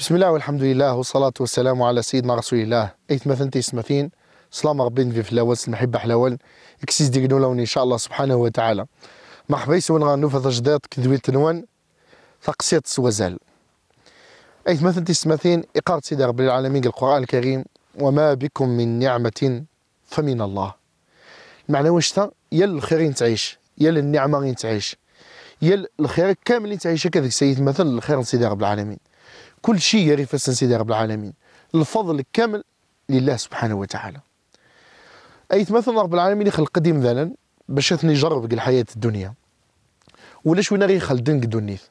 بسم الله والحمد لله والصلاة والسلام على سيدنا رسول الله ايت فنتي سمثين سلام ربي في فلاوس المحبة حلاول اكسيس ديك نولون ان شاء الله سبحانه وتعالى مرحبا يسون غنوفا تجديد كذويت تنوان تقسيط سوزال ايت فنتي سمثين اقارت سيدي رب العالمين القرآن الكريم وما بكم من نعمة فمن الله معنى واش يا الخيرين تعيش يا النعمة تعيش يا الخير كامل اللي تعيش كذلك سيد مثل الخير سيدي رب العالمين كل شيء في سيدي رب العالمين الفضل الكامل لله سبحانه وتعالى ايت مثلا رب العالمين خلق قديم مثلا باش اثني جرب الحياه الدنيا ولاش وين غير خلدن دونيث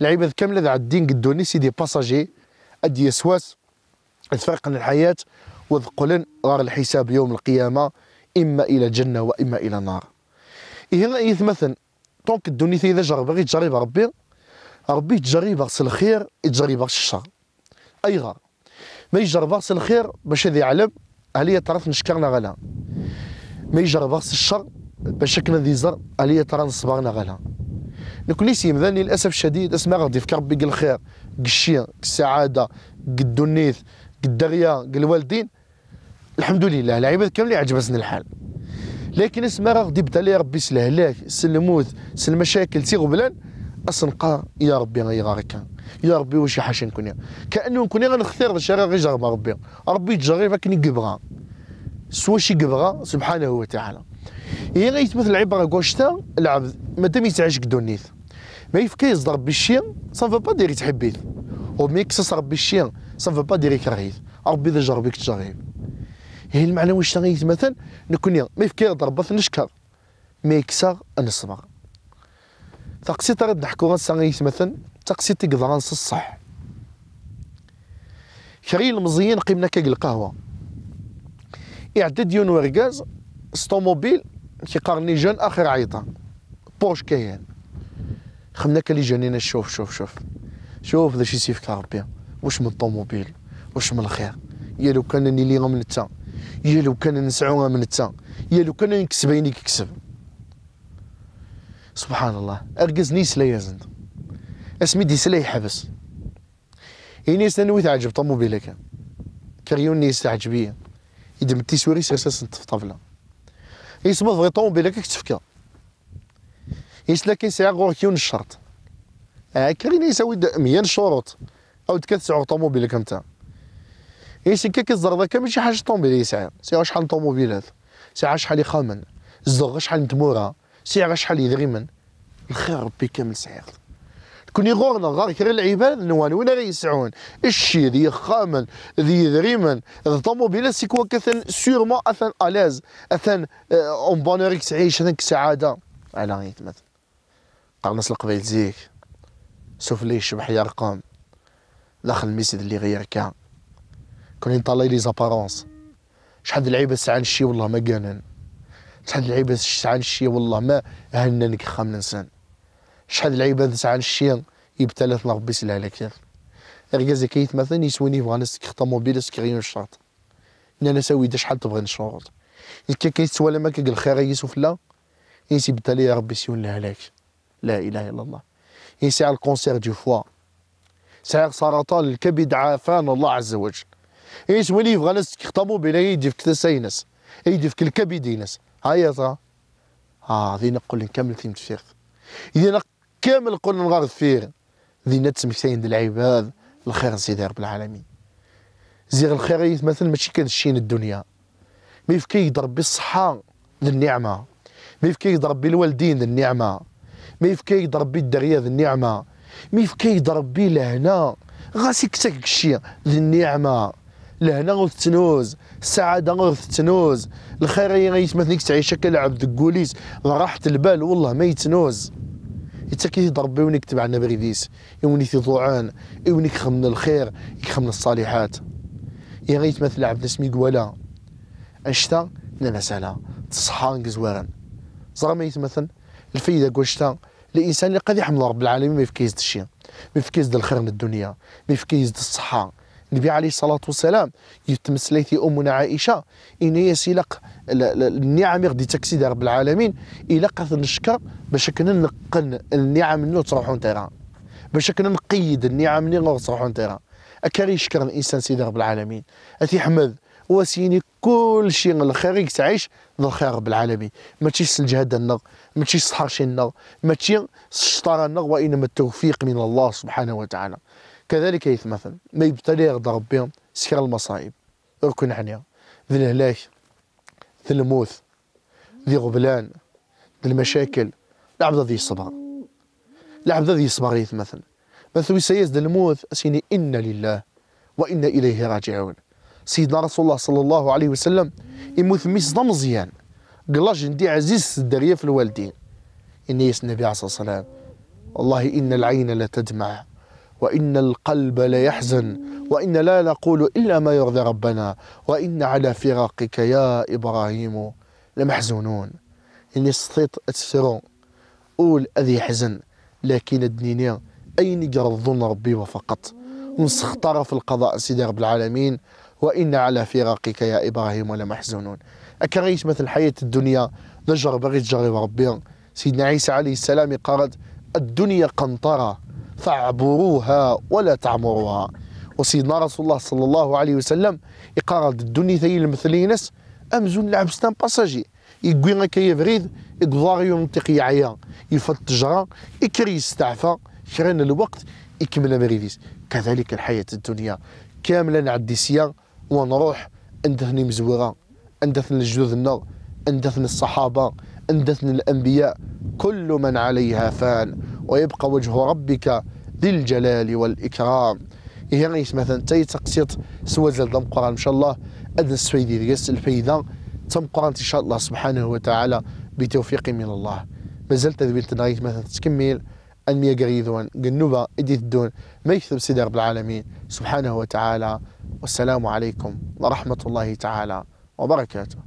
العباد كامله ذا الدين قدوني سيدي باساجي ادي يسواس تفرقن الحياه وذقلن غار الحساب يوم القيامه اما الى الجنه واما الى النار إيه مثلا طونك الدنيا إذا جرب غير تجرب ربي ربي تجري باغس الخير يتجري باغس الشر ايغا ما يجرب باغس الخير باش هذا يعلم هل هي ترى نشكرنا غلا ما يجرب باغس الشر باش كنا ذي زر هل هي ترى نصبرنا غلا نكون سيم ذا للاسف الشديد اسمع غادي في ربي الخير الشير السعاده الدنيث الدريا الوالدين الحمد لله العباد كامل عجبتني الحال لكن اسمع غادي بدا لي ربي سلهلاك سلموث سلمشاكل تيغبلان اصنقا يا ربي غي غاركا يا ربي واش حاشا نكون كانه نكون غنختار الشارع غير جرب ربي ربي تجرب كني يبغى سوا شي يبغى سبحانه وتعالى هي غيتمثل العبره كوشتا العبد مادام يتعشق دونيث ما يفكر يصدر ربي سافا با ديري تحبيت ومي يكسس ربي الشيء سافا با ديري كرهيت ربي اذا جربك تجرب هي المعنى واش مثلا نكون ما يفكر يضرب نشكر ما يكسر نصبر تقسيط غير ضحكو غنسا مثلا تقسيط يقدر غنص الصح كري المزيين قيمنا كاك القهوة يعدد يون ورقاز ستوموبيل كيقارني جون اخر عيطة بورش كاين خمنا كلي جونينا شوف شوف شوف شوف ذا شي سيف ربي واش من طوموبيل واش من الخير يا لو كان من التا يا لو كان نسعو التا يا لو كان نكسب عيني كيكسب سبحان الله ارقز نيس لا يزند اسمي دي سلاي يحبس اني سنوي تعجب طوموبيله كان كريون نيس تعجبيه يدم تيسوري اساسا طفطفله يسمى فغي طوموبيله كك تفكا يس لكن ساعه غور كيون الشرط آه، كرين يساوي ميان شروط او تكث سعر طوموبيله كم تاع يس كيك الزرد هكا ماشي حاجه طوموبيله يسعى ساعه شحال طوموبيلات ساعه شحال يخامن الزغ شحال نتمورها سي شحال شحال من الخير ربي كامل سعير كون يغورنا غار كري العباد نوان راه يسعون الشي ذي خامل ذي ذريمن ذي سي سيكوا كثن سيرمون اثن الاز اثن اون آه، اكس عيش اثن سعاده على غيت مثلا قرنص القبيل زيك سوف لي شبح يرقام داخل الميسيد اللي غير كان كون ينطلي لي زابارونس شحال العيبه سعان الشي والله ما كانن شحال العباد سعى الشيء والله ما هنا نكخا من انسان شحال العباد سعى الشيء يبتلاتنا ربي يسلها لك يا الرجاز كيت مثلا يسويني يبغى ناس طوموبيل سكريون الشاط ان انا ساوي شحال تبغي نشوط كي كيتسوى ما كيقول الخير يسوف لا ينسي بالتالي يا ربي سيون لك لا اله الا الله ينسي على الكونسير دي فوا سعر سرطان الكبد عافانا الله عز وجل ايش وليف غنس يخطبوا بين ايدي في كتسينس ايدي في الكبد ينس هيا صا اه ذينا نقول نكمل في تفيق ذينا كامل قول نغار فير ذينا نتمكسين د العباد الخير سيدي رب العالمين زيغ الخير مثلا ماشي كنشين الدنيا ما يفكي يضرب بالصحة للنعمة ما يفكي يضرب بالوالدين للنعمة ما يفكي يضرب بالدرية للنعمة ما يفكي يضرب بالهنا غاسي كتاك الشيء للنعمة لهنا غير تتنوز السعاده غير تتنوز الخير غيتمثلك تعيشها كلاعب دكوليس راحه البال والله ما يتنوز حتى كي ربي وين يكتب عنا في يوني ضوعان يوني خمن الخير يخمن الصالحات يا غيتمثل عبد اسمي قوالا لا نانا سالا تصحى زوارا زرا ما يتمثل الفايده كوشتا الانسان اللي قد يحمل رب العالمين ما يفكيز الشيء ما يفكيز الخير من الدنيا ما يفكيز الصحه النبي عليه الصلاة والسلام في أمنا عائشة إن يسيلق النعم غدي تكسيد رب العالمين إلا قث نشكا باش كنا نقن النعم اللي تروحو نتيرا باش كنا نقيد النعم اللي تروحون نتيرا أكاري يشكر الإنسان سيد رب العالمين أتي حمد وسيني كل شيء من الخير يتعيش للخير الخير رب العالمين ماشي الجهد النغ ماشي تشيس شي النغ ماشي الشطاره النغ وانما التوفيق من الله سبحانه وتعالى كذلك يتمثل ما يبتلي يغضى ربي سكر المصايب ركن عنها ذي الهلاك ذي الموت ذي غبلان ذي المشاكل العبد ذي الصبر العبد ذي الصبر يتمثل مثل سيز ذي الموت أسيني إنا لله وإنا إليه راجعون سيدنا رسول الله صلى الله عليه وسلم يموت ميس مزيان قلاش ندي عزيز الدريه في الوالدين إني يسنبي عليه الصلاة والله إن العين لتدمع وإن القلب ليحزن وإن لا نقول إلا ما يرضي ربنا وإن على فراقك يا إبراهيم لمحزونون يعني استطيت أتسرون أول أذي حزن لكن الدنيا أين الظن ربي وفقط ونسخطر في القضاء سيدي رب العالمين وإن على فراقك يا إبراهيم لمحزونون أكرهت مثل حياة الدنيا نجر بغيت جري ربي سيدنا عيسى عليه السلام قال الدنيا قنطرة فاعبروها ولا تعمروها وسيدنا رسول الله صلى الله عليه وسلم يقرر الدنيا ثي المثلينس امزون لعب ستان باساجي يقوي كي يفريد يقضاغ ينطق يعيا يفت التجرة يكري يستعفى كران الوقت يكمل مريفيس كذلك الحياة الدنيا كاملة نعدي سيا ونروح اندثني مزورة الجدود النار اندثني الصحابة اندثني الانبياء كل من عليها فان ويبقى وجه ربك ذي الجلال والإكرام إيه غيث مثلا تاي تقسيط سوازل دم قران إن شاء الله أدن السويدي ديال الفايدة تم قران إن شاء الله سبحانه وتعالى بتوفيق من الله مازال تذبيل تنغيت مثلا تكمل أنمية قريذون قنوبة إديت الدون ما يكتب سيدي رب العالمين سبحانه وتعالى والسلام عليكم ورحمة الله تعالى وبركاته